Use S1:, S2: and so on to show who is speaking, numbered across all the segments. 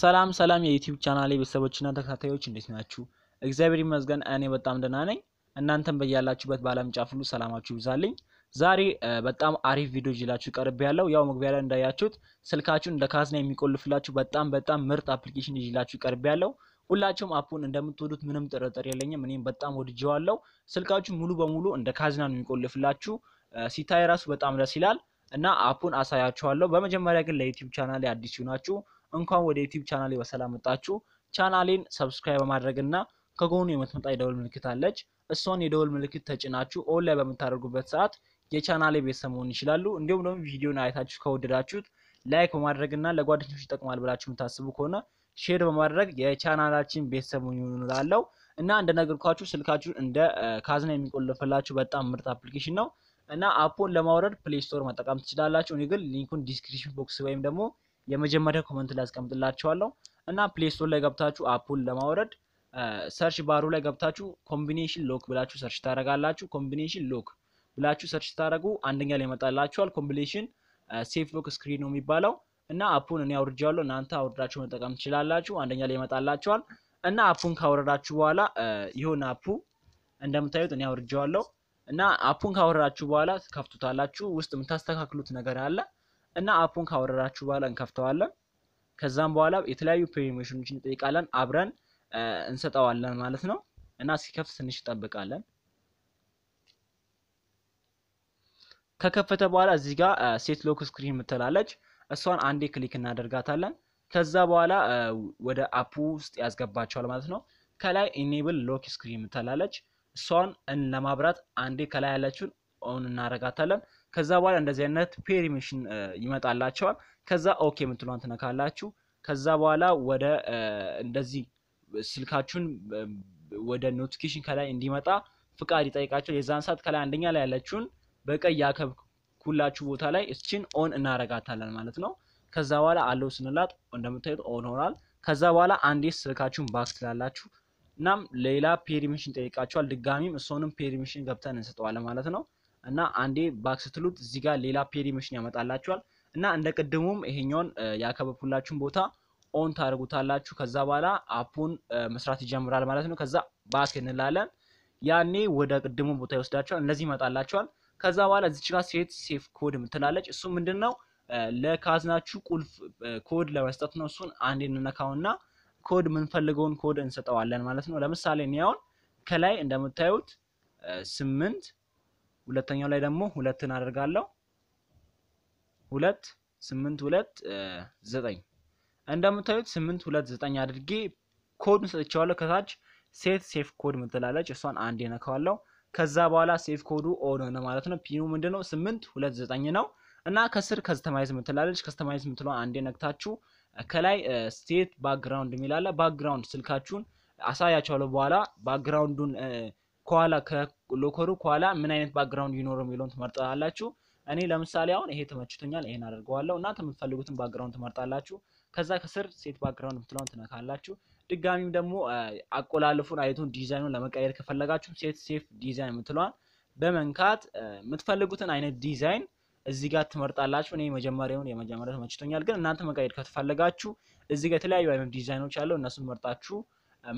S1: ሰላም ሰላም የዩቲዩብ ቻናሌ ቤተሰቦችና ተከታታዮች እንዴት ናችሁ? እግዚአብሔር ይመስገን እኔ በጣም ደህና ነኝ። እናንተም በያላችሁበት በዓለም ጫፍ ሁሉ ሰላማችሁ ይብዛልኝ። ዛሬ በጣም አሪፍ ቪዲዮ ይዤላችሁ ቀርብ ያለው ያው መግቢያ ላይ እንዳያችሁት ስልካችሁን እንደ ካዝና የሚቆልፍላችሁ በጣም በጣም ምርጥ አፕሊኬሽን ይዤላችሁ ቀርብ ያለው ሁላችሁም አፑን እንደምትወዱት ምንም ጥርጥር የለኝም። እኔም በጣም ወድጀዋለሁ። ስልካችሁ ሙሉ በሙሉ እንደ ካዝና ነው የሚቆልፍላችሁ። ሲታይ ራሱ በጣም ደስ ይላል እና አፑን አሳያችኋለሁ። በመጀመሪያ ግን ለዩቲዩብ ቻናል አዲስ ናችሁ እንኳን ወደ ዩቲዩብ ቻናሌ በሰላም መጣችሁ። ቻናሌን ሰብስክራይብ በማድረግ እና ከጎኑ የምትመጣ የደወል ምልክት አለች። እሷን የደወል ምልክት ተጭናችሁ ኦን ላይ በምታደርጉበት ሰዓት የቻናሌ ቤተሰብ መሆን ይችላሉ። እንዲሁም ደግሞ ቪዲዮን አይታችሁ ከወደዳችሁት ላይክ በማድረግ እና ለጓደኞች ይጠቅማል ብላችሁ የምታስቡ ከሆነ ሼር በማድረግ የቻናላችን ቤተሰብ መሆን እንላለው እና እንደነገርኳችሁ ስልካችሁን እንደ ካዝና የሚቆለፈላችሁ በጣም ምርጥ አፕሊኬሽን ነው እና አፑን ለማውረድ ፕሌይ ስቶር መጠቀም ትችላላችሁ። እኔ ግን ሊንኩን ዲስክሪፕሽን ቦክስ ወይም ደግሞ የመጀመሪያ ኮመንት ላይ አስቀምጥላችኋለሁ እና ፕሌይ ስቶር ላይ ገብታችሁ አፑን ለማውረድ ሰርች ባሩ ላይ ገብታችሁ ኮምቢኔሽን ሎክ ብላችሁ ሰርች ታደርጋላችሁ። ኮምቢኔሽን ሎክ ብላችሁ ሰርች ታደርጉ አንደኛ ላይ ይመጣላችኋል። ኮምቢኔሽን ሴፍ ሎክ ስክሪን ነው የሚባለው እና አፑን እኔ አውርጃለሁ። እናንተ አውርዳችሁ መጠቀም ትችላላችሁ። አንደኛ ላይ ይመጣላችኋል እና አፑን ካወረዳችሁ በኋላ ይሁን አፑ እንደምታዩት እኔ አውርጃለሁ እና አፑን ካወረዳችሁ በኋላ ከፍቱታላችሁ። ውስጥ የምታስተካክሉት ነገር አለ እና አፑን ካወረራችሁ በኋላ እንከፍተዋለን። ከዛም በኋላ የተለያዩ ፕሪሚሽኖችን እንጠይቃለን፣ አብረን እንሰጠዋለን ማለት ነው እና ሲከፍት ትንሽ እንጠብቃለን። ከከፈተ በኋላ እዚህ ጋር ሴት ሎክ ስክሪን የምትላለች እሷን አንዴ ክሊክ እናደርጋታለን። ከዛ በኋላ ወደ አፑ ውስጥ ያስገባቸዋል ማለት ነው። ከላይ ኢኔብል ሎክ ስክሪን የምትላለች እሷን ለማብራት አንዴ ከላይ ያለችውን ኦን እናደርጋታለን። ከዛ በኋላ እንደዚህ አይነት ፔሪሜሽን ይመጣላቸዋል። ከዛ ኦኬ የምትሏን ትነካላችሁ። ከዛ በኋላ ወደ እንደዚህ ስልካችሁን ወደ ኖቲፊኬሽን ከላይ እንዲመጣ ፍቃድ ይጠይቃቸው። የዛን ሰዓት ከላይ አንደኛ ላይ ያለችውን በቀይ ያከብኩላችሁ ቦታ ላይ እስችን ኦን እናረጋታለን ማለት ነው። ከዛ በኋላ አለው ስንላት እንደምታዩት ኦን ሆናል። ከዛ በኋላ አንዴ ስልካችሁን ባክ ትላላችሁ። እናም ሌላ ፔሪሚሽን ጠይቃችኋል። ድጋሚም እሱንም ፔሪሚሽን ገብተን እንሰጠዋለን ማለት ነው። እና አንዴ ባክ ስትሉት እዚህ ጋር ሌላ ፔሪ መሽን ያመጣላችኋል እና እንደ ቅድሙም ይሄኛውን ያከበብኩላችሁን ቦታ ኦን ታደርጉታላችሁ። ከዛ በኋላ አፑን መስራት ይጀምራል ማለት ነው። ከዛ ባክ እንላለን። ያኔ ወደ ቅድሙ ቦታ ይወስዳቸዋል። እነዚህ ይመጣላቸዋል። ከዛ በኋላ እዚች ጋር ሴት ሴፍ ኮድ የምትላለች። እሱ ምንድን ነው? ለካዝናችሁ ቁልፍ ኮድ ለመስጠት ነው። እሱን አንድ እንነካውና ኮድ የምንፈልገውን ኮድ እንሰጠዋለን ማለት ነው። ለምሳሌ እኔ አሁን ከላይ እንደምታዩት ስምንት ሁለተኛው ላይ ደግሞ ሁለትን አደርጋለሁ። ሁለት ስምንት ሁለት ዘጠኝ እንደምታዩት ስምንት ሁለት ዘጠኝ አድርጌ ኮዱን ሰጥቼዋለሁ። ከታች ሴት ሴፍ ኮድ ምትላለች እሷን አንድ ነካዋለሁ። ከዛ በኋላ ሴፍ ኮዱ ኦን ሆነ ማለት ነው። ፒኑ ነው? ስምንት ሁለት ዘጠኝ ነው እና ከስር ከስተማይዝ ምትላለች ከስተማይዝ ምትለዋን አንዴ ነክታችሁ ከላይ ሴት ባክግራውንድ የሚላለ ባክግራውንድ ስልካችሁን አሳያቸዋለሁ በኋላ ባክግራውንዱን ከኋላ ከሎከሩ ከኋላ ምን አይነት ባክግራውንድ ይኖረው የሚለውን ትመርጣላችሁ። እኔ ለምሳሌ አሁን ይሄ ተመችቶኛል፣ ይሄን አደርገዋለሁ። እናንተ የምትፈልጉትን ባክግራውንድ ትመርጣላችሁ። ከዛ ከስር ሴት ባክግራውንድ የምትለውን ትነካላችሁ። ድጋሚም ደግሞ አቆላለፉን አይቱን ዲዛይኑን ለመቀየር ከፈለጋችሁ ሴት ሴፍ ዲዛይን የምትለዋን በመንካት የምትፈልጉትን አይነት ዲዛይን እዚህ ጋር ትመርጣላችሁ። እኔ መጀመሪያውን የመጀመሪያ ተመችቶኛል፣ ግን እናንተ መቀየር ከተፈለጋችሁ እዚህ ጋር የተለያዩ አይነት ዲዛይኖች አለው። እነሱን መርጣችሁ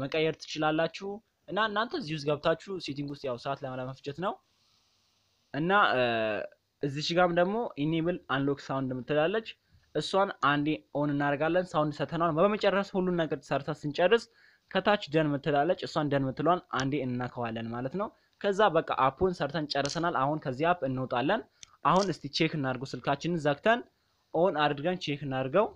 S1: መቀየር ትችላላችሁ። እና እናንተ እዚህ ውስጥ ገብታችሁ ሴቲንግ ውስጥ ያው ሰዓት ለማለመፍጀት ነው እና እዚች ጋም ደግሞ ኢኔብል አንሎክ ሳውንድ የምትላለች እሷን አንዴ ኦን እናደርጋለን። ሳውንድ ሰተናል። በመጨረስ ሁሉን ነገር ሰርተ ስንጨርስ ከታች ደን ምትላለች፣ እሷን ደን ምትሏን አንዴ እናከዋለን ማለት ነው። ከዛ በቃ አፑን ሰርተን ጨርሰናል። አሁን ከዚህ አፕ እንወጣለን። አሁን እስቲ ቼክ እናድርገው። ስልካችንን ዘግተን ኦን አድርገን ቼክ እናድርገው።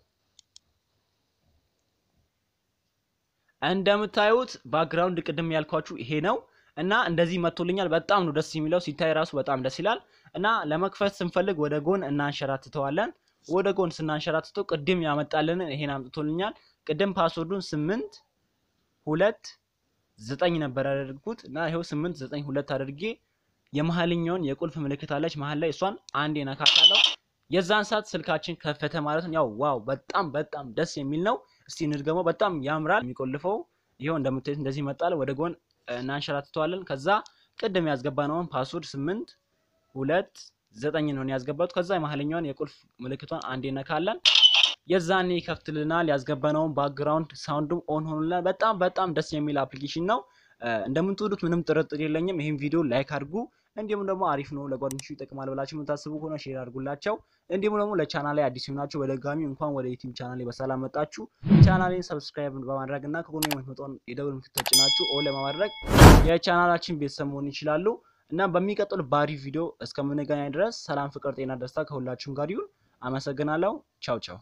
S1: እንደምታዩት ባክግራውንድ ቅድም ያልኳችሁ ይሄ ነው እና እንደዚህ መቶልኛል። በጣም ነው ደስ የሚለው ሲታይ ራሱ በጣም ደስ ይላል። እና ለመክፈት ስንፈልግ ወደ ጎን እናንሸራትተዋለን። ወደ ጎን ስናንሸራትተው ቅድም ያመጣልንን ይሄን አምጥቶልኛል። ቅድም ፓስወርዱን ስምንት ሁለት ዘጠኝ ነበር ያደርጉት እና ይኸው ስምንት ዘጠኝ ሁለት አድርጌ የመሀልኛውን የቁልፍ ምልክት አለች መሀል ላይ እሷን አንድ ነካካለው። የዛን ሰዓት ስልካችን ከፈተ ማለት ነው። ያው ዋው በጣም በጣም ደስ የሚል ነው። እስቲ እንድገመው። በጣም ያምራል የሚቆልፈው። ይኸው እንደምታዩት እንደዚህ መጣል፣ ወደ ጎን እናንሸራትተዋለን። ከዛ ቅድም ያስገባነውን ፓስወርድ ስምንት ሁለት ዘጠኝ ነው ያስገባሁት። ከዛ የመሀለኛውን የቁልፍ ምልክቷን አንዴ ነካለን። የዛኔ ይከፍትልናል። ያስገባነውን ባክግራውንድ ሳውንድም ኦን ሆኑልናል። በጣም በጣም ደስ የሚል አፕሊኬሽን ነው። እንደምትወዱት ምንም ጥርጥር የለኝም። ይህም ቪዲዮ ላይክ አድርጉ። እንዲሁም ደግሞ አሪፍ ነው ለጓደኞቹ ይጠቅማል ብላችሁ የምታስቡ ከሆነ ሼር አድርጉላቸው። እንዲሁም ደግሞ ለቻናሌ አዲስ ሆናችሁ በድጋሚ እንኳን ወደ ዩቲዩብ ቻናሌ በሰላም መጣችሁ። ቻናሌን ሰብስክራይብ በማድረግ እና ከጎኑ የምትመጣውን የደውል ምልክት ተጭናችሁ ኦል ለማድረግ የቻናላችን ቤተሰብ መሆን ይችላሉ እና በሚቀጥል ባሪ ቪዲዮ እስከምንገናኝ ድረስ ሰላም፣ ፍቅር፣ ጤና፣ ደስታ ከሁላችሁም ጋር ይሁን። አመሰግናለሁ። ቻው ቻው።